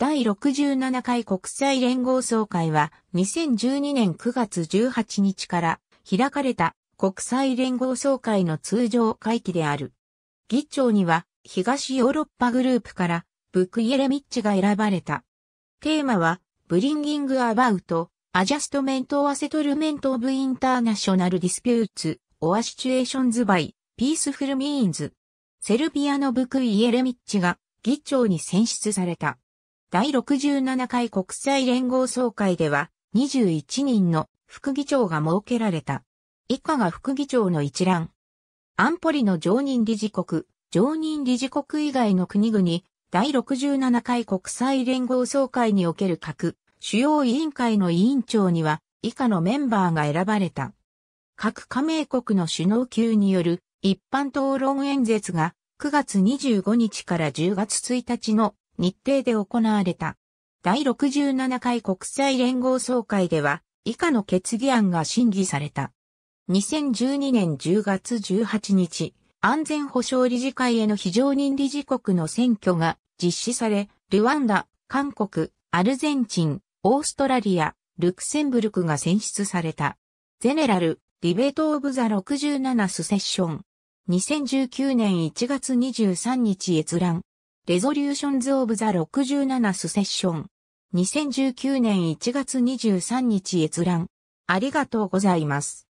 第67回国際連合総会は2012年9月18日から開かれた国際連合総会の通常会期である。議長には東ヨーロッパグループからブクイエレミッチが選ばれた。テーマはブリンギングアバウト、アジャストメントアセトルメントオブインターナショナルディスピューツ、オアシチュエーションズバイ、ピースフルミーンズ。セルビアのブクイエレミッチが議長に選出された。第67回国際連合総会では21人の副議長が設けられた。以下が副議長の一覧。安保理の常任理事国、常任理事国以外の国々、第67回国際連合総会における各主要委員会の委員長には以下のメンバーが選ばれた。各加盟国の首脳級による一般討論演説が9月25日から10月1日の日程で行われた。第67回国際連合総会では、以下の決議案が審議された。2012年10月18日、安全保障理事会への非常任理事国の選挙が実施され、ルワンダ、韓国、アルゼンチン、オーストラリア、ルクセンブルクが選出された。ゼネラル、ディベート・オブ・ザ67スセッション。2019年1月23日閲覧。レゾリューションズ・オブ・ザ・67スセッション。2019年1月23日閲覧。ありがとうございます。